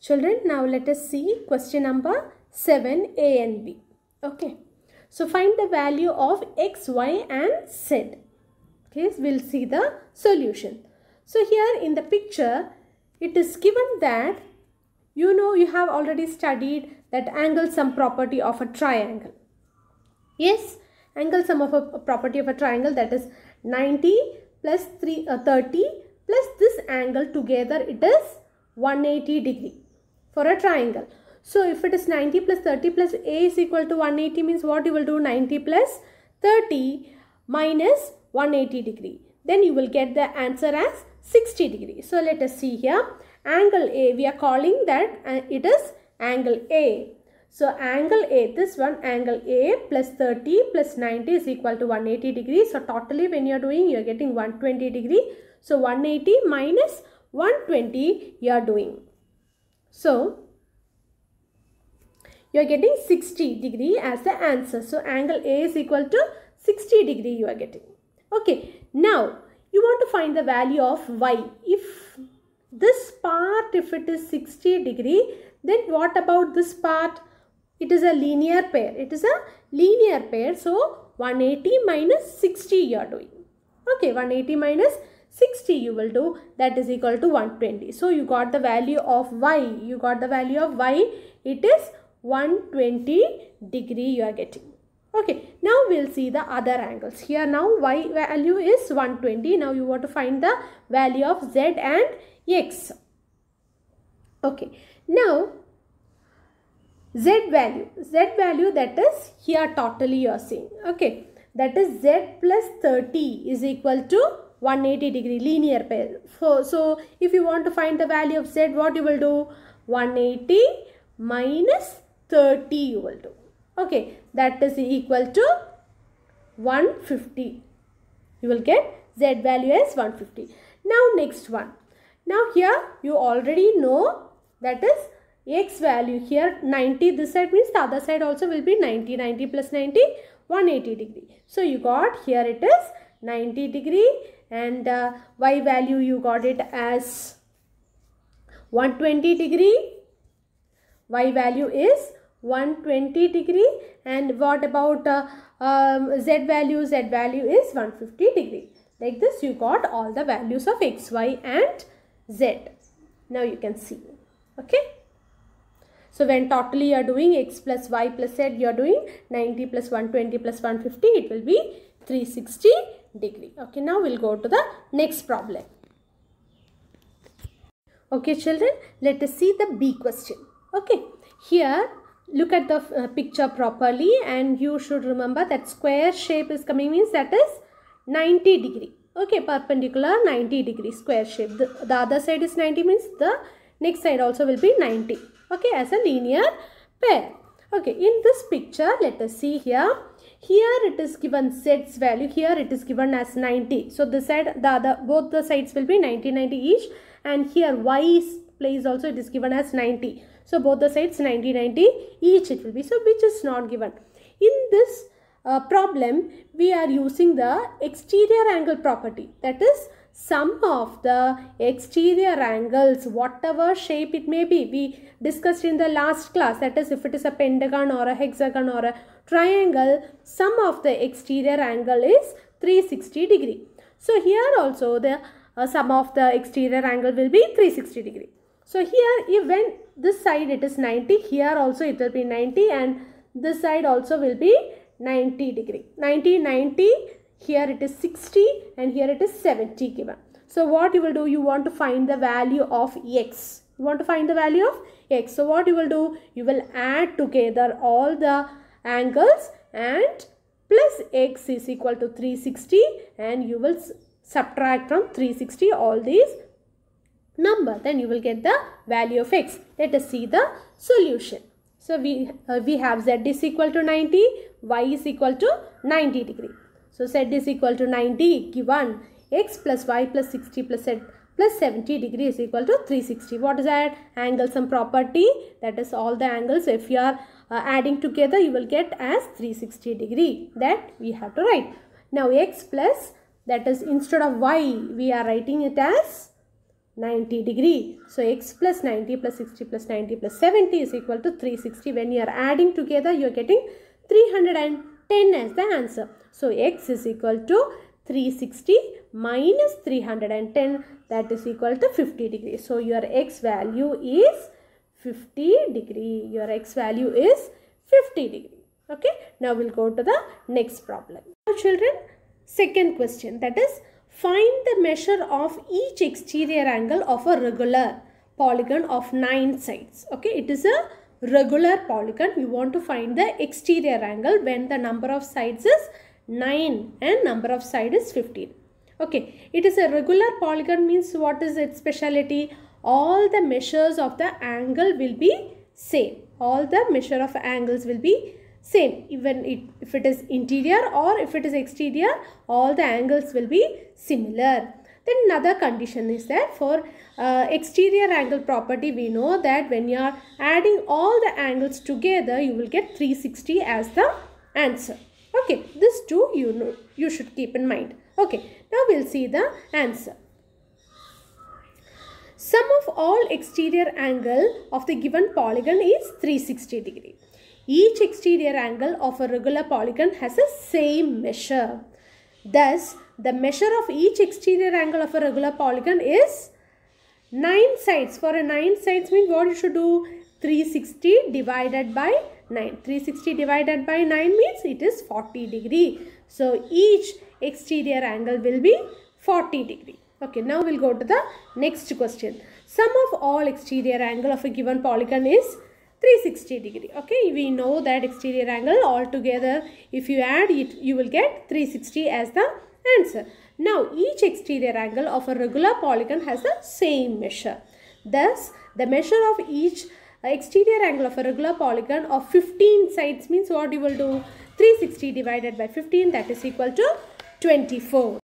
Children, now let us see question number 7 A and B. Okay. So, find the value of x, y and z. Okay, we'll see the solution. So, here in the picture, it is given that you know you have already studied that angle sum property of a triangle. Yes, angle sum of a property of a triangle that is 90 plus 3, uh, 30 plus this angle together it is 180 degree for a triangle. So if it is 90 plus 30 plus A is equal to 180 means what you will do 90 plus 30 minus 180 degree. Then you will get the answer as 60 degree. So let us see here angle A we are calling that uh, it is angle A. So angle A, this one angle A plus 30 plus 90 is equal to 180 degree. So totally when you are doing, you are getting 120 degree. So 180 minus 120 you are doing. So, you are getting 60 degree as the answer. So, angle A is equal to 60 degree you are getting. Okay. Now, you want to find the value of y. If this part, if it is 60 degree, then what about this part? It is a linear pair. It is a linear pair. So, 180 minus 60 you are doing. Okay, 180 minus 60 you will do that is equal to 120 so you got the value of y you got the value of y it is 120 degree you are getting okay now we'll see the other angles here now y value is 120 now you want to find the value of z and x okay now z value z value that is here totally you are seeing okay that is z plus 30 is equal to 180 degree linear pair. So, so if you want to find the value of z, what you will do? 180 minus 30 you will do. Okay, that is equal to 150. You will get z value as 150. Now next one. Now here you already know that is x value here 90 this side means the other side also will be 90 90 plus 90 180 degree so you got here it is 90 degree and uh, y value you got it as 120 degree y value is 120 degree and what about uh, um, z value z value is 150 degree like this you got all the values of x y and z now you can see okay so when totally you are doing x plus y plus z you are doing 90 plus 120 plus 150 it will be 360 degree. Okay, now we'll go to the next problem. Okay, children, let us see the B question. Okay, here look at the uh, picture properly and you should remember that square shape is coming means that is 90 degree. Okay, perpendicular 90 degree square shape. The, the other side is 90 means the next side also will be 90. Okay, as a linear pair. Okay, in this picture, let us see here here it is given sets value here it is given as 90 so this side the other both the sides will be 90 90 each and here is place also it is given as 90 so both the sides 90 90 each it will be so which is not given in this uh, problem we are using the exterior angle property that is sum of the exterior angles whatever shape it may be we discussed in the last class that is if it is a pentagon or a hexagon or a triangle sum of the exterior angle is 360 degree so here also the uh, sum of the exterior angle will be 360 degree so here if when this side it is 90 here also it will be 90 and this side also will be 90 degree 90 90 here it is 60 and here it is 70 given. So what you will do, you want to find the value of x. You want to find the value of x. So what you will do, you will add together all the angles and plus x is equal to 360 and you will subtract from 360 all these number. Then you will get the value of x. Let us see the solution. So we, uh, we have z is equal to 90, y is equal to 90 degree. So z is equal to 90 given x plus y plus 60 plus z plus 70 degree is equal to 360. What is that? Angle sum property. That is all the angles. If you are uh, adding together, you will get as 360 degree. That we have to write. Now x plus that is instead of y, we are writing it as 90 degree. So x plus 90 plus 60 plus 90 plus 70 is equal to 360. When you are adding together, you are getting 300 10 as the answer. So, x is equal to 360 minus 310 that is equal to 50 degree. So, your x value is 50 degree. Your x value is 50 degree. Okay. Now, we'll go to the next problem. Now, children, second question that is find the measure of each exterior angle of a regular polygon of 9 sides. Okay. It is a regular polygon we want to find the exterior angle when the number of sides is 9 and number of side is 15 okay it is a regular polygon means what is its speciality all the measures of the angle will be same all the measure of angles will be same even it, if it is interior or if it is exterior all the angles will be similar then another condition is that for uh, exterior angle property we know that when you are adding all the angles together you will get 360 as the answer. Okay, this too you know, you should keep in mind. Okay, now we'll see the answer. Sum of all exterior angle of the given polygon is 360 degree. Each exterior angle of a regular polygon has the same measure. Thus, the measure of each exterior angle of a regular polygon is 9 sides. For a 9 sides means what you should do? 360 divided by 9. 360 divided by 9 means it is 40 degree. So each exterior angle will be 40 degree. Okay, now we'll go to the next question. Sum of all exterior angle of a given polygon is 360 degree okay we know that exterior angle altogether if you add it you will get 360 as the answer. Now, each exterior angle of a regular polygon has the same measure. Thus, the measure of each uh, exterior angle of a regular polygon of 15 sides means what you will do? 360 divided by 15 that is equal to 24.